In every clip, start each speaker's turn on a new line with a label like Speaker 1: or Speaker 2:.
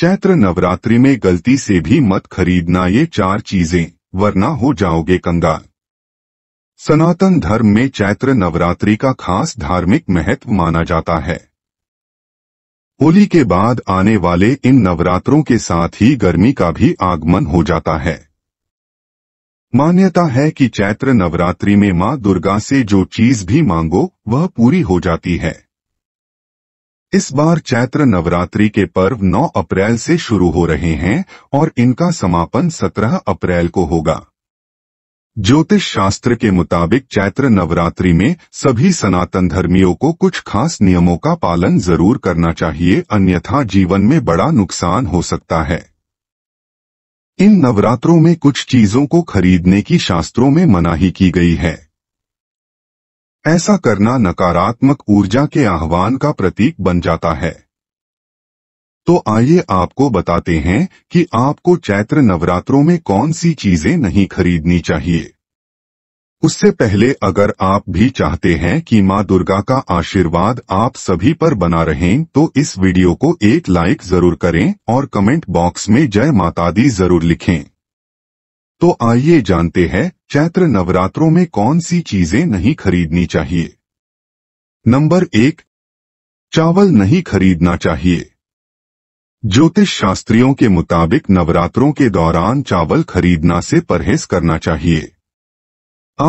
Speaker 1: चैत्र नवरात्रि में गलती से भी मत खरीदना ये चार चीजें वरना हो जाओगे कंगाल सनातन धर्म में चैत्र नवरात्रि का खास धार्मिक महत्व माना जाता है होली के बाद आने वाले इन नवरात्रों के साथ ही गर्मी का भी आगमन हो जाता है मान्यता है कि चैत्र नवरात्रि में मां दुर्गा से जो चीज भी मांगो वह पूरी हो जाती है इस बार चैत्र नवरात्रि के पर्व 9 अप्रैल से शुरू हो रहे हैं और इनका समापन 17 अप्रैल को होगा ज्योतिष शास्त्र के मुताबिक चैत्र नवरात्रि में सभी सनातन धर्मियों को कुछ खास नियमों का पालन जरूर करना चाहिए अन्यथा जीवन में बड़ा नुकसान हो सकता है इन नवरात्रों में कुछ चीजों को खरीदने की शास्त्रों में मनाही की गई है ऐसा करना नकारात्मक ऊर्जा के आह्वान का प्रतीक बन जाता है तो आइए आपको बताते हैं कि आपको चैत्र नवरात्रों में कौन सी चीजें नहीं खरीदनी चाहिए उससे पहले अगर आप भी चाहते हैं कि माँ दुर्गा का आशीर्वाद आप सभी पर बना रहें तो इस वीडियो को एक लाइक जरूर करें और कमेंट बॉक्स में जय माता दी जरूर लिखें तो आइए जानते हैं चैत्र नवरात्रों में कौन सी चीजें नहीं खरीदनी चाहिए नंबर एक चावल नहीं खरीदना चाहिए ज्योतिष शास्त्रियों के मुताबिक नवरात्रों के दौरान चावल खरीदना से परहेज करना चाहिए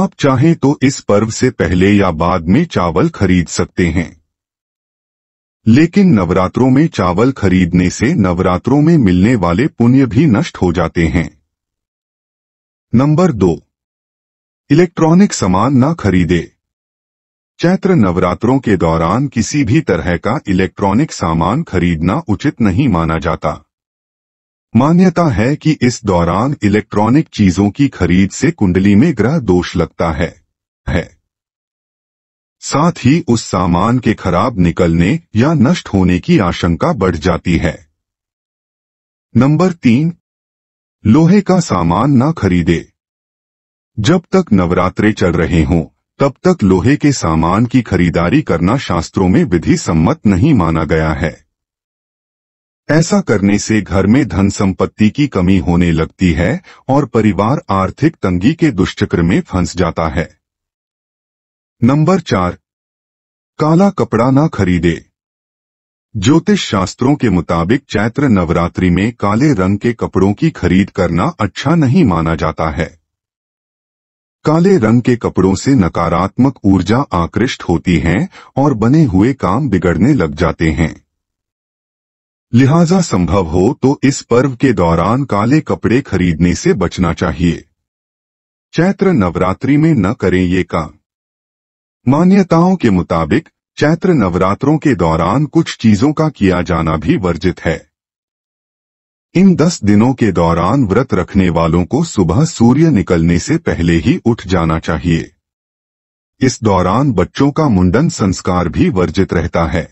Speaker 1: आप चाहें तो इस पर्व से पहले या बाद में चावल खरीद सकते हैं लेकिन नवरात्रों में चावल खरीदने से नवरात्रों में मिलने वाले पुण्य भी नष्ट हो जाते हैं नंबर दो इलेक्ट्रॉनिक सामान ना खरीदे चैत्र नवरात्रों के दौरान किसी भी तरह का इलेक्ट्रॉनिक सामान खरीदना उचित नहीं माना जाता मान्यता है कि इस दौरान इलेक्ट्रॉनिक चीजों की खरीद से कुंडली में ग्रह दोष लगता है, है साथ ही उस सामान के खराब निकलने या नष्ट होने की आशंका बढ़ जाती है नंबर तीन लोहे का सामान ना खरीदे जब तक नवरात्रे चल रहे हों तब तक लोहे के सामान की खरीदारी करना शास्त्रों में विधि सम्मत नहीं माना गया है ऐसा करने से घर में धन संपत्ति की कमी होने लगती है और परिवार आर्थिक तंगी के दुष्चक्र में फंस जाता है नंबर चार काला कपड़ा ना खरीदे ज्योतिष शास्त्रों के मुताबिक चैत्र नवरात्रि में काले रंग के कपड़ों की खरीद करना अच्छा नहीं माना जाता है काले रंग के कपड़ों से नकारात्मक ऊर्जा आकृष्ट होती है और बने हुए काम बिगड़ने लग जाते हैं लिहाजा संभव हो तो इस पर्व के दौरान काले कपड़े खरीदने से बचना चाहिए चैत्र नवरात्रि में न करें ये काम मान्यताओं के मुताबिक चैत्र नवरात्रों के दौरान कुछ चीजों का किया जाना भी वर्जित है इन दस दिनों के दौरान व्रत रखने वालों को सुबह सूर्य निकलने से पहले ही उठ जाना चाहिए इस दौरान बच्चों का मुंडन संस्कार भी वर्जित रहता है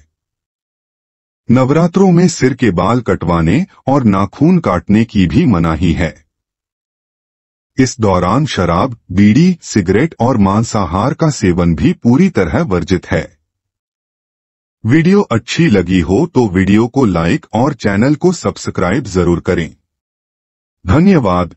Speaker 1: नवरात्रों में सिर के बाल कटवाने और नाखून काटने की भी मनाही है इस दौरान शराब बीड़ी सिगरेट और मांसाहार का सेवन भी पूरी तरह वर्जित है वीडियो अच्छी लगी हो तो वीडियो को लाइक और चैनल को सब्सक्राइब जरूर करें धन्यवाद